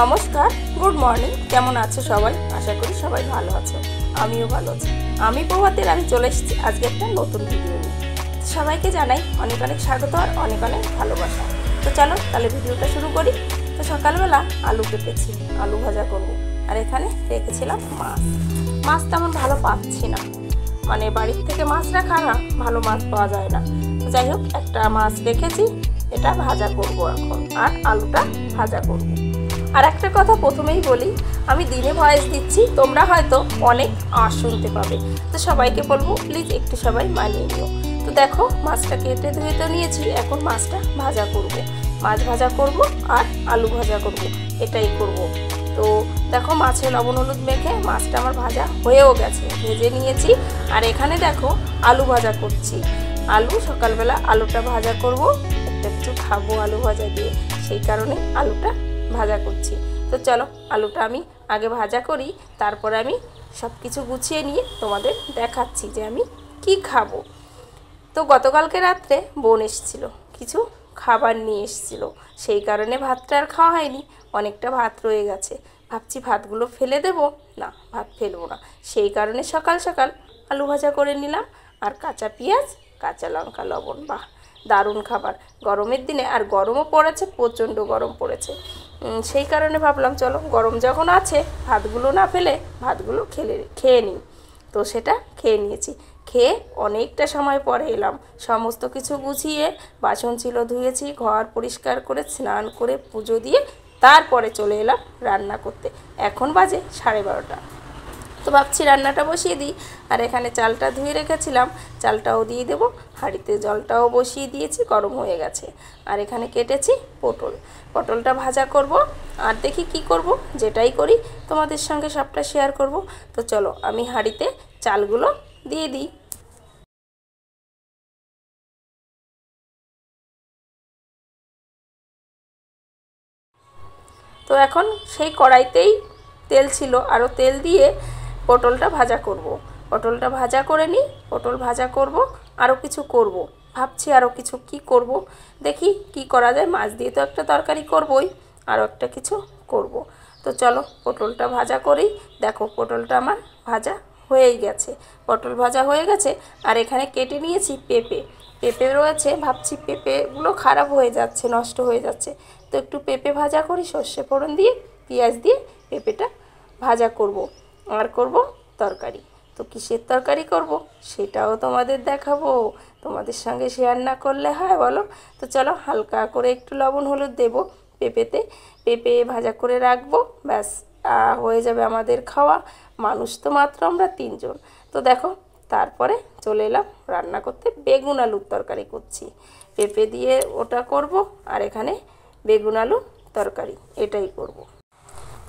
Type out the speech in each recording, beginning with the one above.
নমস্কার good morning কেমন আছো সবাই আশা করি সবাই ভালো আছো আমিও ভালো আছি আমি প্রভাতের আমি চলে এসেছি আজকে একটা নতুন ভিডিও নিয়ে সবাইকে জানাই অনেক অনেক স্বাগত আর অনেক অনেক ভালোবাসা তো চলো তাহলে ভিডিওটা শুরু করি তো সকালবেলা আলু কেটেছি আলু ভাজা করব আর এখানে রেখেছিলাম মাছ মাছ তেমন ভালো পাচ্ছি না মানে বাড়ির থেকে মাছ রাখা না ভালো মাছ পাওয়া যায় না যাই হোক একটা মাছ রেখেছি এটা ভাজা করব এখন আর আলুটা ভাজা করবো আর একটা কথা প্রথমেই বলি আমি দিনে ভয়েস দিচ্ছি তোমরা হয়তো অনেক আর শুনতে পাবে তো সবাইকে বলবো প্লিজ একটু সবাই মানিয়ে নিও তো দেখো মাছটা কেটে ধুয়ে তো নিয়েছি এখন মাছটা ভাজা করবে মাছ ভাজা করব আর আলু ভাজা করব। এটাই করব। তো দেখো মাছে লবণ হলুদ মেখে মাছটা আমার ভাজা হয়েও গেছে ভেজে নিয়েছি আর এখানে দেখো আলু ভাজা করছি আলু সকালবেলা আলুটা ভাজা করব একটু খাবো আলু ভাজা দিয়ে সেই কারণে আলুটা ভাজা করছি তো চলো আলুটা আমি আগে ভাজা করি তারপরে আমি সব কিছু গুছিয়ে নিয়ে তোমাদের দেখাচ্ছি যে আমি কি খাবো তো গতকালকে রাত্রে বোন এসেছিল কিছু খাবার নিয়ে এসেছিল সেই কারণে ভাতটা আর খাওয়া হয়নি অনেকটা ভাত রয়ে গেছে ভাবছি ভাতগুলো ফেলে দেব না ভাত ফেলবো না সেই কারণে সকাল সকাল আলু ভাজা করে নিলাম আর কাঁচা পেঁয়াজ কাঁচা লঙ্কা লবণ বাহ দারুণ খাবার গরমের দিনে আর গরমও পড়েছে প্রচণ্ড গরম পড়েছে সেই কারণে ভাবলাম চলো গরম যখন আছে ভাতগুলো না ফেলে ভাতগুলো খেলে খেয়ে নিই তো সেটা খেয়ে নিয়েছি খেয়ে অনেকটা সময় পরে এলাম সমস্ত কিছু গুছিয়ে বাসন ছিল ধুয়েছি ঘর পরিষ্কার করে স্নান করে পুজো দিয়ে তারপরে চলে এলাম রান্না করতে এখন বাজে সাড়ে বারোটা তো ভাবছি রান্নাটা বসিয়ে দিই আর এখানে চালটা ধুয়ে রেখেছিলাম চালটাও দিয়ে দেবো হাঁড়িতে জলটাও বসিয়ে দিয়েছি গরম হয়ে গেছে আর এখানে কেটেছি পটল পটলটা ভাজা করব আর দেখি কি করব যেটাই করি তোমাদের সঙ্গে সবটা শেয়ার করব তো চলো আমি হাঁড়িতে চালগুলো দিয়ে দিই তো এখন সেই কড়াইতেই তেল ছিল আরও তেল দিয়ে পটলটা ভাজা করব। পটলটা ভাজা করে নিই পটল ভাজা করব আরও কিছু করব। ভাবছি আরও কিছু কি করব। দেখি কি করা যায় মাছ দিয়ে তো একটা তরকারি করবই আরও একটা কিছু করব। তো চলো পটলটা ভাজা করি দেখো পটলটা আমার ভাজা হয়েই গেছে পটল ভাজা হয়ে গেছে আর এখানে কেটে নিয়েছি পেঁপে পেঁপে রয়েছে ভাবছি পেঁপেগুলো খারাপ হয়ে যাচ্ছে নষ্ট হয়ে যাচ্ছে তো একটু পেঁপে ভাজা করি সর্ষে ফোড়ন দিয়ে পেঁয়াজ দিয়ে পেঁপেটা ভাজা করবো আর করব তরকারি তো কিসের তরকারি করব সেটাও তোমাদের দেখাবো তোমাদের সঙ্গে শেয়ার না করলে হয় বলো তো চলো হালকা করে একটু লবণ হলুদ দেব পেঁপেতে পেঁপে ভাজা করে রাখবো ব্যাস হয়ে যাবে আমাদের খাওয়া মানুষ তো মাত্র আমরা তিনজন তো দেখো তারপরে চলে এলাম রান্না করতে বেগুন আলুর তরকারি করছি পেঁপে দিয়ে ওটা করব আর এখানে বেগুন আলু তরকারি এটাই করবো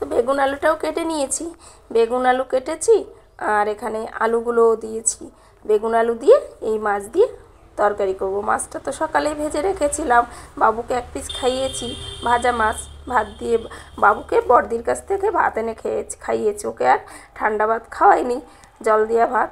তো বেগুন আলুটাও কেটে নিয়েছি বেগুন আলু কেটেছি আর এখানে আলুগুলোও দিয়েছি বেগুন আলু দিয়ে এই মাছ দিয়ে তরকারি করব মাছটা তো সকালেই ভেজে রেখেছিলাম বাবুকে এক পিস খাইয়েছি ভাজা মাছ ভাত দিয়ে বাবুকে বর্দির কাছ থেকে ভাত এনে খেয়েছি খাইয়েছি ওকে আর ঠান্ডা ভাত খাওয়াইনি জল দিয়া ভাত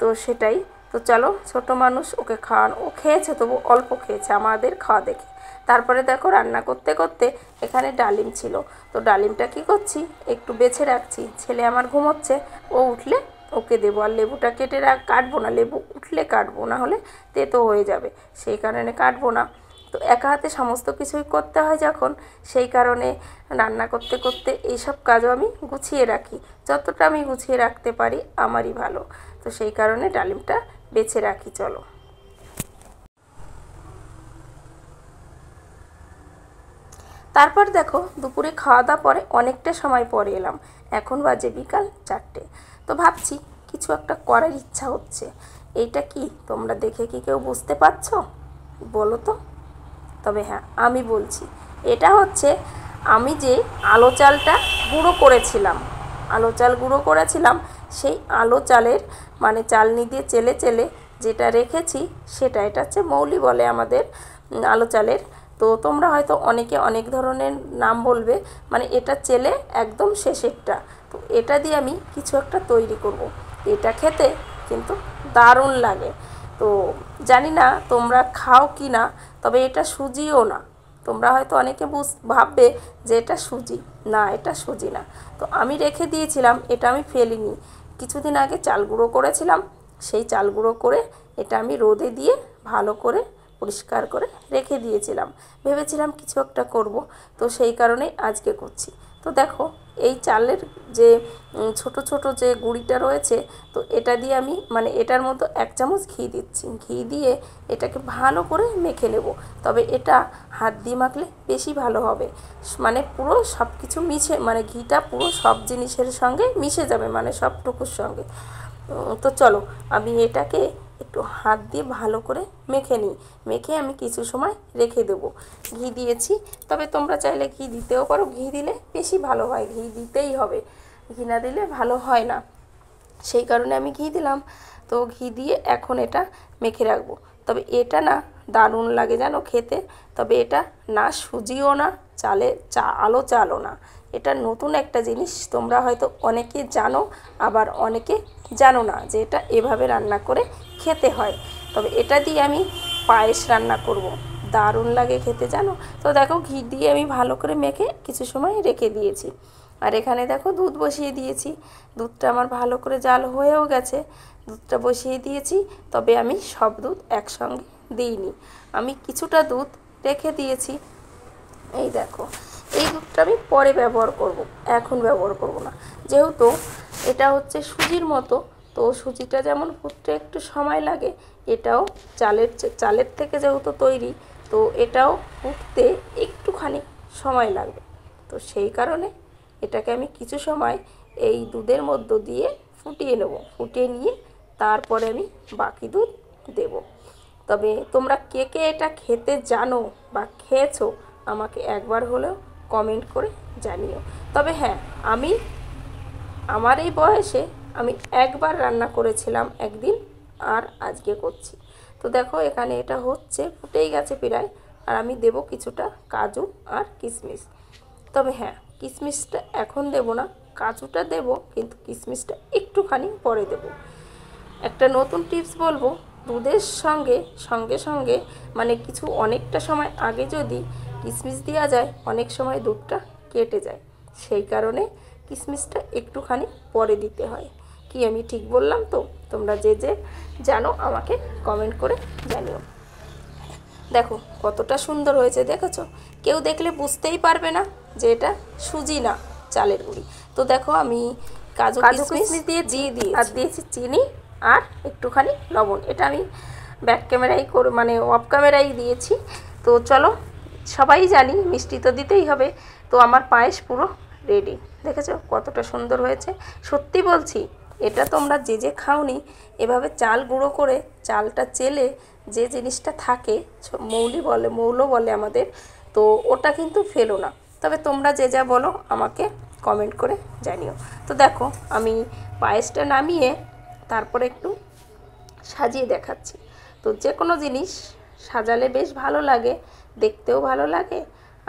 তো সেটাই তো চলো ছোট মানুষ ওকে খাওয়ান ও খেয়েছে তবু অল্প খেয়েছে আমাদের খাওয়া দেখে তারপরে দেখো রান্না করতে করতে এখানে ডালিম ছিল তো ডালিমটা কি করছি একটু বেছে রাখছি ছেলে আমার ঘুমোচ্ছে ও উঠলে ওকে দেবো আর লেবুটা কেটে রাখ কাটবো না লেবু উঠলে কাটবো না হলে তেতো হয়ে যাবে সেই কারণে কাটবো না তো একা হাতে সমস্ত কিছুই করতে হয় যখন সেই কারণে রান্না করতে করতে এইসব কাজও আমি গুছিয়ে রাখি যতটা আমি গুছিয়ে রাখতে পারি আমারই ভালো তো সেই কারণে ডালিমটা বেছে রাখি চলো তারপর দেখো দুপুরে খাওয়া দাওয়া পরে অনেকটা সময় পরে এলাম এখন বাজে বিকাল চারটে তো ভাবছি কিছু একটা করার ইচ্ছা হচ্ছে এইটা কি তোমরা দেখে কি কেউ বুঝতে পারছ বলো তো তবে হ্যাঁ আমি বলছি এটা হচ্ছে আমি যে আলো চালটা গুঁড়ো করেছিলাম আলো চাল গুঁড়ো করেছিলাম সেই আলো চালের মানে চালনি দিয়ে চেলে চেলে যেটা রেখেছি সেটা এটা হচ্ছে মৌলি বলে আমাদের আলো চালের তো তোমরা হয়তো অনেকে অনেক ধরনের নাম বলবে মানে এটা চেলে একদম শেষেরটা তো এটা দিয়ে আমি কিছু একটা তৈরি করব। এটা খেতে কিন্তু দারুণ লাগে তো জানি না তোমরা খাও কি না তবে এটা সুজিও না তোমরা হয়তো অনেকে বুঝ ভাববে যে এটা সুজি না এটা সুজি না তো আমি রেখে দিয়েছিলাম এটা আমি ফেলিনি কিছুদিন আগে চাল গুঁড়ো করেছিলাম সেই চাল গুঁড়ো করে এটা আমি রোদে দিয়ে ভালো করে পরিষ্কার করে রেখে দিয়েছিলাম ভেবেছিলাম কিছু একটা করব তো সেই কারণেই আজকে করছি তো দেখো এই চালের যে ছোট ছোট যে গুঁড়িটা রয়েছে তো এটা দিয়ে আমি মানে এটার মতো এক চামচ ঘি দিচ্ছি ঘি দিয়ে এটাকে ভালো করে মেখে নেব তবে এটা হাত দিয়ে মাখলে বেশি ভালো হবে মানে পুরো সব কিছু মিশে মানে ঘিটা পুরো সব জিনিসের সঙ্গে মিশে যাবে মানে সবটুকুর সঙ্গে তো চলো আমি এটাকে একটু হাত দিয়ে ভালো করে মেখে নিই মেখে আমি কিছু সময় রেখে দেব ঘি দিয়েছি তবে তোমরা চাইলে ঘি দিতেও পারো ঘি দিলে বেশি ভালো হয় ঘি দিতেই হবে ঘি না দিলে ভালো হয় না সেই কারণে আমি ঘি দিলাম তো ঘি দিয়ে এখন এটা মেখে রাখবো তবে এটা না দারুণ লাগে জানো খেতে তবে এটা না সুজিও না চালে চা আলো চালও না এটা নতুন একটা জিনিস তোমরা হয়তো অনেকে জানো আবার অনেকে জানো না যে এটা এভাবে রান্না করে খেতে হয় তবে এটা দিয়ে আমি পায়েস রান্না করব। দারুণ লাগে খেতে জানো তো দেখো ঘি দিয়ে আমি ভালো করে মেখে কিছু সময় রেখে দিয়েছি আর এখানে দেখো দুধ বসিয়ে দিয়েছি দুধটা আমার ভালো করে জাল হয়েও গেছে দুধটা বসিয়ে দিয়েছি তবে আমি সব দুধ একসঙ্গে দিইনি আমি কিছুটা দুধ রেখে দিয়েছি এই দেখো এই দুধটা আমি পরে ব্যবহার করব। এখন ব্যবহার করব না যেহেতু এটা হচ্ছে সুজির মতো তো সুজিটা যেমন ফুটতে একটু সময় লাগে এটাও চালের চালের থেকে যেহেতু তৈরি তো এটাও ফুটতে একটুখানি সময় লাগবে তো সেই কারণে এটাকে আমি কিছু সময় এই দুধের মধ্য দিয়ে ফুটিয়ে নেব ফুটিয়ে নিয়ে তারপরে আমি বাকি দুধ দেব তবে তোমরা কে কে এটা খেতে জানো বা খেয়েছো আমাকে একবার হলেও কমেন্ট করে জানিও তবে হ্যাঁ আমি আমার এই বয়সে আমি একবার রান্না করেছিলাম একদিন আর আজকে করছি তো দেখো এখানে এটা হচ্ছে ফুটেই গেছে প্রায় আর আমি দেব কিছুটা কাজু আর কিশমিশ তবে হ্যাঁ কিশমিশটা এখন দেব না কাজুটা দেব কিন্তু কিশমিশটা একটুখানি পরে দেব একটা নতুন টিপস বলবো দুধের সঙ্গে সঙ্গে সঙ্গে মানে কিছু অনেকটা সময় আগে যদি কিশমিশ দেওয়া যায় অনেক সময় দুধটা কেটে যায় সেই কারণে কিশমিশটা একটুখানি পরে দিতে হয় কি আমি ঠিক বললাম তো তোমরা যে যে জানো আমাকে কমেন্ট করে জানিও দেখো কতটা সুন্দর হয়েছে দেখেছ কেউ দেখলে বুঝতেই পারবে না যে এটা সুজি না চালের গুঁড়ি তো দেখো আমি কাজু কিশমিশ দিয়ে দিয়ে দিই আর দিয়েছি চিনি আর একটুখানি লবণ এটা আমি ব্যাক ক্যামেরাই করে মানে অফ ক্যামেরাই দিয়েছি তো চলো সবাই জানি মিষ্টি তো দিতেই হবে তো আমার পায়েস পুরো রেডি দেখেছো কতটা সুন্দর হয়েছে সত্যি বলছি এটা তোমরা যে যে খাওনি এভাবে চাল গুঁড়ো করে চালটা চেলে যে জিনিসটা থাকে মৌলি বলে মৌল বলে আমাদের তো ওটা কিন্তু ফেলো না তবে তোমরা যে যা বলো আমাকে কমেন্ট করে জানিও তো দেখো আমি পায়েসটা নামিয়ে তারপরে একটু সাজিয়ে দেখাচ্ছি তো যে কোনো জিনিস সাজালে বেশ ভালো লাগে দেখতেও ভালো লাগে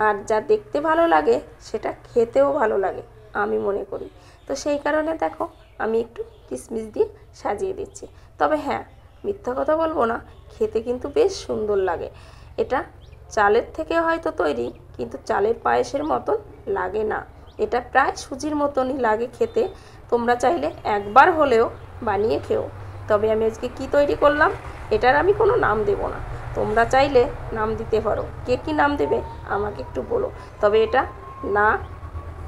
আর যা দেখতে ভালো লাগে সেটা খেতেও ভালো লাগে আমি মনে করি তো সেই কারণে দেখো আমি একটু কিশমিশ দিয়ে সাজিয়ে দিচ্ছি তবে হ্যাঁ মিথ্যা কথা বলবো না খেতে কিন্তু বেশ সুন্দর লাগে এটা চালের থেকে হয়তো তৈরি কিন্তু চালের পায়েসের মতন লাগে না এটা প্রায় সুজির মতনই লাগে খেতে তোমরা চাইলে একবার হলেও বানিয়ে খেও তবে আমি আজকে কি তৈরি করলাম এটার আমি কোনো নাম দেব না তোমরা চাইলে নাম দিতে পারো কে কী নাম দেবে আমাকে একটু বলো তবে এটা না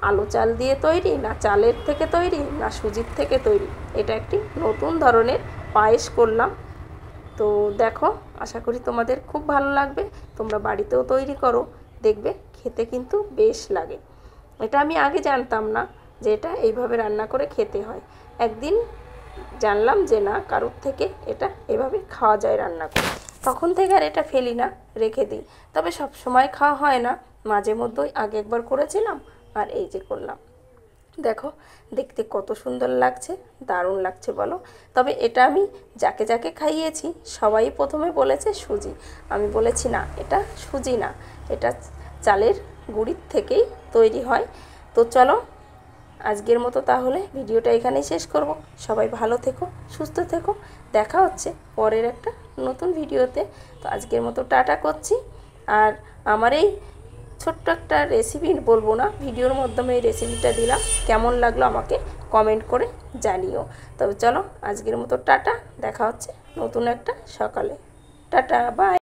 আলু চাল দিয়ে তৈরি না চালের থেকে তৈরি না সুজির থেকে তৈরি এটা একটি নতুন ধরনের পায়েস করলাম তো দেখো আশা করি তোমাদের খুব ভালো লাগবে তোমরা বাড়িতেও তৈরি করো দেখবে খেতে কিন্তু বেশ লাগে এটা আমি আগে জানতাম না যে এটা এইভাবে রান্না করে খেতে হয় একদিন জানলাম যে না কারোর থেকে এটা এভাবে খাওয়া যায় রান্না করে তখন থেকে আর এটা ফেলি না রেখে দিই তবে সব সময় খাওয়া হয় না মাঝে মধ্যেই আগে একবার করেছিলাম আর এই যে করলাম দেখো দেখতে কত সুন্দর লাগছে দারুণ লাগছে বলো তবে এটা আমি যাকে যাকে খাইয়েছি সবাই প্রথমে বলেছে সুজি আমি বলেছি না এটা সুজি না এটা চালের গুড়ির থেকেই তৈরি হয় তো চলো আজকের মতো তাহলে ভিডিওটা এখানেই শেষ করব সবাই ভালো থেকো সুস্থ থেকো দেখা হচ্ছে পরের একটা নতুন ভিডিওতে তো আজকের মতো টাটা করছি আর আমার এই ছোট্ট একটা রেসিপি বলবো না ভিডিওর মাধ্যমে এই রেসিপিটা দিলাম কেমন লাগলো আমাকে কমেন্ট করে জানিও তবে চলো আজকের মতো টাটা দেখা হচ্ছে নতুন একটা সকালে টাটা বাই